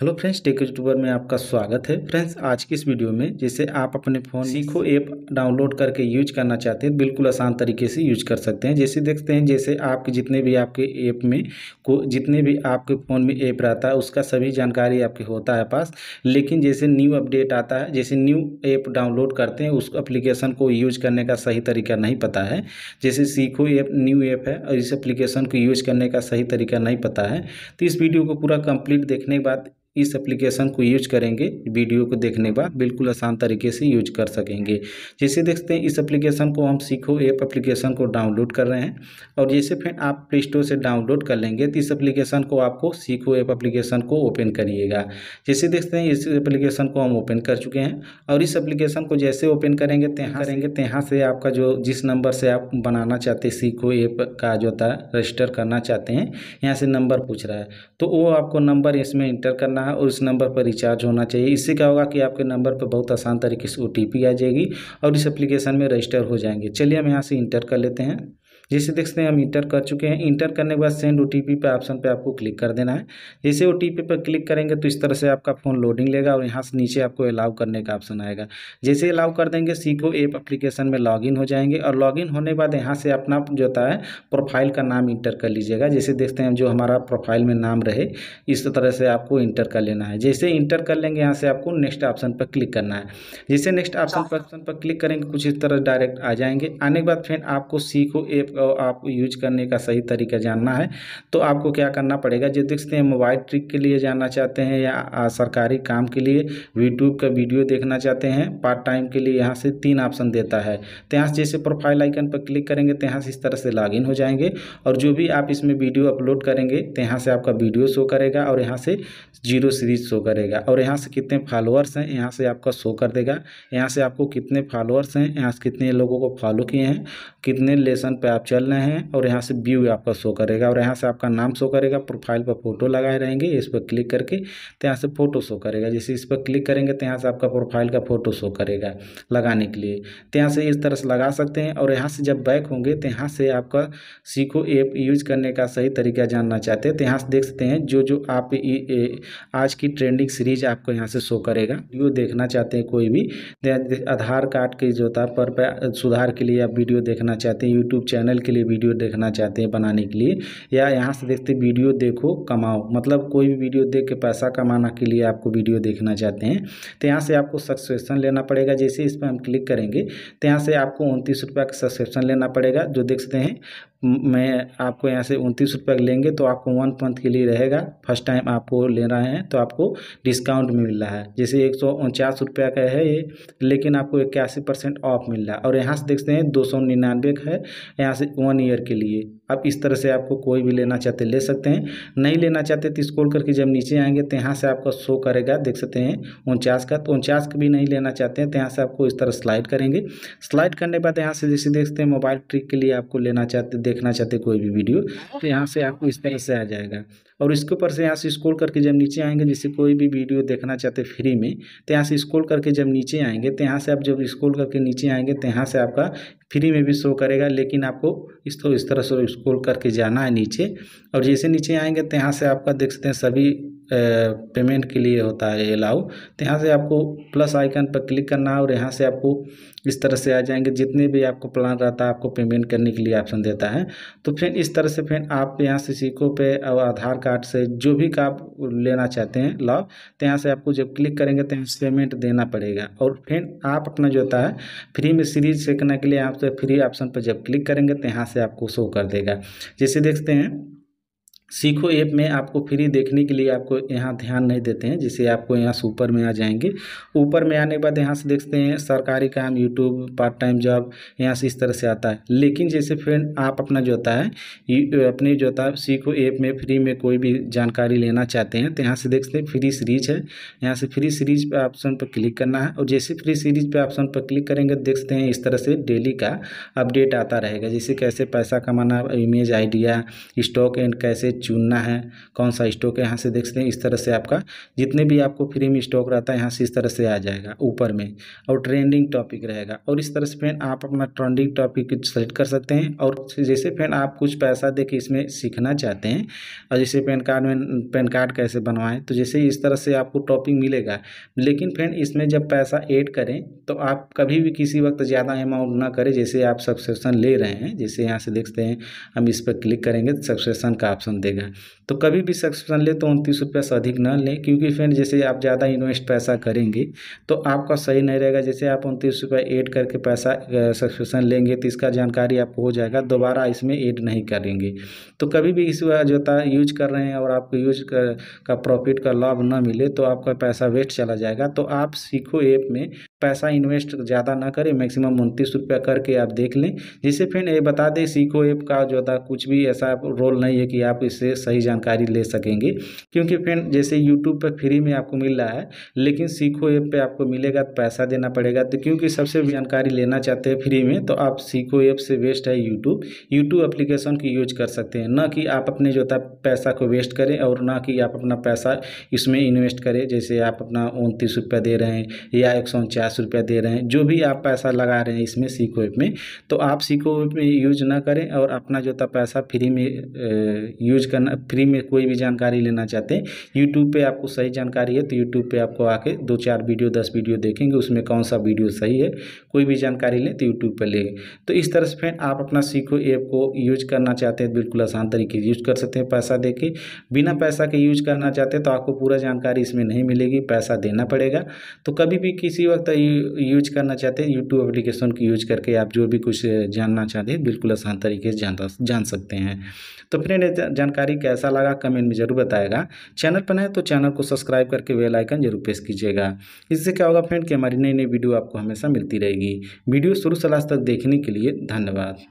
hello friends tech YouTuber में आपका स्वागत है फ्रेंड्स आज की इस वीडियो में जैसे आप अपने फ़ोन सीखो ऐप डाउनलोड करके यूज करना चाहते हैं बिल्कुल आसान तरीके से यूज कर सकते हैं जैसे देखते हैं जैसे आपके जितने भी आपके ऐप में को जितने भी आपके फ़ोन में ऐप रहता है उसका सभी जानकारी आपके होता है पास लेकिन जैसे न्यू अपडेट आता है जैसे न्यू ऐप डाउनलोड करते हैं उस अप्लीकेशन को यूज करने का सही तरीका नहीं पता है जैसे सीखो ऐप न्यू ऐप है और इस अप्लीकेशन को यूज करने का सही तरीका नहीं पता है तो इस वीडियो को पूरा कम्प्लीट देखने के बाद इस एप्लीकेशन को यूज करेंगे वीडियो को देखने के बाद बिल्कुल आसान तरीके से यूज कर सकेंगे जैसे देखते हैं इस एप्लीकेशन को हम सीखो ऐप एप्लीकेशन को डाउनलोड कर रहे हैं और जैसे फ्रेंड आप प्ले स्टोर से डाउनलोड कर लेंगे तो इस एप्लीकेशन को आपको सीखो ऐप एप्लीकेशन को ओपन करिएगा जैसे देखते हैं इस एप्लीकेशन को हम ओपन कर चुके हैं और इस एप्लीकेशन को जैसे ओपन करेंगे तेहाँ तो करेंगे तेहाँ तो से आपका जो जिस नंबर से आप बनाना चाहते सीखो ऐप का जो था रजिस्टर करना चाहते हैं यहाँ से नंबर पूछ रहा है तो वो आपको नंबर इसमें इंटर करना है और उस नंबर पर रिचार्ज होना चाहिए इससे क्या होगा कि आपके नंबर पर बहुत आसान तरीके से ओ आ जाएगी और इस एप्लीकेशन में रजिस्टर हो जाएंगे चलिए हम यहाँ से इंटर कर लेते हैं जैसे देखते हैं हम इंटर कर चुके हैं इंटर करने के बाद सेंड ओ टी पी पे ऑप्शन पे आपको क्लिक कर देना है जैसे ओ टी पी पर क्लिक करेंगे तो इस तरह से आपका फ़ोन लोडिंग लेगा और यहाँ से नीचे आपको अलाउ करने का ऑप्शन आएगा जैसे अलाउ कर देंगे सीखो एप अप्लीकेशन में लॉगिन हो जाएंगे और लॉगिन होने के बाद यहाँ से अपना जो होता है प्रोफाइल का नाम इंटर कर लीजिएगा जैसे देखते हैं जो हमारा प्रोफाइल में नाम रहे इस तरह से आपको इंटर कर लेना है जैसे इंटर कर लेंगे यहाँ से आपको नेक्स्ट ऑप्शन पर क्लिक करना है जैसे नेक्स्ट ऑप्शन पर ऑप्शन पर क्लिक करेंगे कुछ इस तरह डायरेक्ट आ जाएंगे आने के बाद फिर आपको सीखो ऐप को आपको यूज करने का सही तरीका जानना है तो आपको क्या करना पड़ेगा जो देखते हैं मोबाइल ट्रिक के लिए जानना चाहते हैं या सरकारी काम के लिए यूट्यूब का वीडियो देखना चाहते हैं पार्ट टाइम के लिए यहाँ से तीन ऑप्शन देता है तो यहाँ से जैसे प्रोफाइल आइकन पर क्लिक करेंगे तो यहाँ से इस तरह से लॉग हो जाएंगे और जो भी आप इसमें वीडियो अपलोड करेंगे तो यहाँ से आपका वीडियो शो करेगा और यहाँ से जीरो सीरीज शो करेगा और यहाँ से कितने फॉलोअर्स हैं यहाँ से आपका शो कर देगा यहाँ से आपको कितने फॉलोअर्स हैं यहाँ से कितने लोगों को फॉलो किए हैं कितने लेसन पे आप चल रहे हैं और यहाँ से व्यू आपका शो करेगा और यहाँ से आपका नाम शो करेगा प्रोफाइल पर फोटो लगाए रहेंगे इस पर क्लिक करके तो यहाँ से फोटो शो करेगा जैसे इस पर क्लिक करेंगे तो यहाँ से आपका प्रोफाइल का फोटो शो करेगा लगाने के लिए तो यहाँ से इस तरह से लगा सकते हैं और यहाँ से जब बैक होंगे तो यहाँ से आपका सीखो ऐप यूज करने का सही तरीका जानना चाहते हैं तो यहाँ से देख सकते हैं जो जो आप आज की ट्रेंडिंग सीरीज आपको यहाँ से शो करेगा वीडियो देखना चाहते हैं कोई भी आधार कार्ड के जो था पर सुधार के लिए आप वीडियो देखना चाहते हैं यूट्यूब चैनल के लिए वीडियो देखना चाहते हैं बनाने के लिए या यहाँ से देखते वीडियो देखो कमाओ मतलब कोई भी वीडियो देख के पैसा कमाना के लिए आपको वीडियो देखना चाहते हैं तो यहाँ से आपको सब्सक्रिप्शन लेना पड़ेगा जैसे इस पर हम क्लिक करेंगे तो यहाँ से आपको उनतीस रुपये का सब्सक्रिप्शन लेना पड़ेगा जो देख सकते हैं मैं आपको यहाँ से उनतीस रुपये लेंगे तो आपको वन मंथ के लिए रहेगा फर्स्ट टाइम आपको ले रहे हैं तो आपको डिस्काउंट मिल रहा है जैसे एक सौ उनचास रुपये का है ये लेकिन आपको इक्यासी परसेंट ऑफ मिल रहा है और यहाँ से देखते हैं दो सौ निन्यानवे का है यहाँ से वन ईयर के लिए आप इस तरह से आपको कोई भी लेना चाहते ले सकते हैं नहीं लेना चाहते तो स्कोल करके जब नीचे आएंगे तो यहाँ से आपका शो करेगा देख सकते हैं उनचास का तो उनचास का भी नहीं लेना चाहते हैं तो यहाँ से आपको इस तरह स्लाइड करेंगे स्लाइड करने के बाद यहाँ से जैसे देखते हैं मोबाइल ट्रिक के लिए आपको लेना चाहते देखना चाहते कोई भी वीडियो तो यहाँ से आपको इस तरह से आ जाएगा और इसके ऊपर से यहाँ से स्क्रॉल करके जब नीचे आएंगे जैसे कोई भी वीडियो देखना चाहते फ्री में तो यहाँ से स्कोल करके जब नीचे आएंगे तो यहाँ से आप जब स्कोल करके नीचे आएंगे तो यहाँ से आपका फ्री में भी शो करेगा लेकिन आपको इस तो इस तरह से स्क्रोल करके जाना है नीचे और जैसे नीचे आएंगे तो यहाँ से आपका देख सकते हैं सभी पेमेंट के लिए होता है अलाउ तो यहाँ से आपको प्लस आइकन पर क्लिक करना है और यहाँ से आपको इस तरह से आ जाएंगे जितने भी आपको प्लान रहता है आपको पेमेंट करने के लिए ऑप्शन देता है तो फिर इस तरह से फिर आप यहाँ से सीखो पे और आधार कार्ड से जो भी का आप लेना चाहते हैं लाभ तो यहाँ से आपको जब क्लिक करेंगे तो यहाँ पेमेंट देना पड़ेगा और फिर आप अपना जो होता है फ्री में सीरीज सीखने के लिए आप तो फ्री ऑप्शन पर जब क्लिक करेंगे तो यहाँ से आपको शो कर देगा जैसे देखते हैं सीखो ऐप में आपको फ्री देखने के लिए आपको यहाँ ध्यान नहीं देते हैं जिसे आपको यहाँ से ऊपर में आ जाएंगे ऊपर में आने के बाद यहाँ से देखते हैं सरकारी काम यूट्यूब पार्ट टाइम जॉब यहाँ से इस तरह से आता है लेकिन जैसे फ्रेंड आप अपना जो होता है अपने जो होता है सीखो ऐप में फ्री में कोई भी जानकारी लेना चाहते हैं तो यहाँ से देखते हैं फ्री सीरीज है यहाँ से फ्री सीरीज पर ऑप्शन पर क्लिक करना है और जैसे फ्री सीरीज पर ऑप्शन पर क्लिक करेंगे देखते हैं इस तरह से डेली का अपडेट आता रहेगा जैसे कैसे पैसा कमाना इमेज आइडिया स्टॉक एंड कैसे चुनना है कौन सा स्टॉक है यहाँ से देख सकते हैं इस तरह से आपका जितने भी आपको फ्री में स्टॉक रहता है यहाँ से इस तरह से आ जाएगा ऊपर में और ट्रेंडिंग टॉपिक रहेगा और इस तरह से फैन आप अपना ट्रेंडिंग टॉपिक सेलेक्ट कर सकते हैं और जैसे फैन आप कुछ पैसा दे इसमें सीखना चाहते हैं और जैसे पैन कार्ड में पैन कार्ड कैसे बनवाएं तो जैसे इस तरह से आपको टॉपिक मिलेगा लेकिन फैन इसमें जब पैसा ऐड करें तो आप कभी भी किसी वक्त ज़्यादा अमाउंट ना करें जैसे आप सब्सक्रिप्शन ले रहे हैं जैसे यहाँ से देखते हैं हम इस पर क्लिक करेंगे तो सब्सक्रिप्शन का ऑप्शन देगा तो कभी भी सब्सक्रिप्शन ले तो उनतीस रुपये से अधिक ना लें क्योंकि फ्रेंड जैसे आप ज़्यादा इन्वेस्ट पैसा करेंगे तो आपका सही नहीं रहेगा जैसे आप उनतीस रुपये ऐड करके पैसा सब्सक्रिप्शन लेंगे तो इसका जानकारी आपको हो जाएगा दोबारा इसमें ऐड नहीं करेंगे तो कभी भी इस जो यूज कर रहे हैं और आपको यूज का प्रॉफिट का लाभ ना मिले तो आपका पैसा वेस्ट चला जाएगा तो आप सीखो ऐप में पैसा इन्वेस्ट ज़्यादा ना करें मैक्सिमम उनतीस रुपया करके आप देख लें जिससे फिर ये बता दें सीखो ऐप का जो था कुछ भी ऐसा रोल नहीं है कि आप इससे सही जानकारी ले सकेंगे क्योंकि फिर जैसे यूट्यूब पर फ्री में आपको मिल रहा है लेकिन सीखो ऐप पे आपको मिलेगा तो पैसा देना पड़ेगा तो क्योंकि सबसे जानकारी लेना चाहते हैं फ्री में तो आप सीखो ऐप से वेस्ट है यूट्यूब यूट्यूब एप्लीकेशन की यूज कर सकते हैं ना कि आप अपने जो था पैसा को वेस्ट करें और ना कि आप अपना पैसा इसमें इन्वेस्ट करें जैसे आप अपना उनतीस रुपया दे रहे हैं या एक सौ पचास रुपया दे रहे हैं जो भी आप पैसा लगा रहे हैं इसमें सीखो ऐप में तो आप सीखो ऐप में यूज ना करें और अपना जो था पैसा फ्री में यूज करना फ्री में कोई भी जानकारी लेना चाहते हैं यूट्यूब पर आपको सही जानकारी है तो यूट्यूब पर आपको आके दो चार वीडियो दस वीडियो देखेंगे उसमें कौन सा वीडियो सही है कोई भी जानकारी लें तो यूट्यूब पर लेंगे तो इस तरह से फ्रेंड आप अपना सीखो ऐप को यूज करना चाहते हैं बिल्कुल आसान तरीके से यूज कर सकते हैं पैसा दे के बिना पैसा के यूज करना चाहते हैं तो आपको पूरा जानकारी इसमें नहीं मिलेगी पैसा देना पड़ेगा तो कभी भी किसी वक्त यूज करना चाहते हैं यूट्यूब एप्लीकेशन को यूज करके आप जो भी कुछ जानना चाहते हैं बिल्कुल आसान तरीके से जान जान सकते हैं तो फ्रेंड जानकारी कैसा लगा कमेंट में ज़रूर बताएगा चैनल पर है तो चैनल को सब्सक्राइब करके वेलाइकन आइकन जरूर प्रेस कीजिएगा इससे क्या होगा फ्रेंड कि हमारी नई नई वीडियो आपको हमेशा मिलती रहेगी वीडियो शुरू से लास्ट तक देखने के लिए धन्यवाद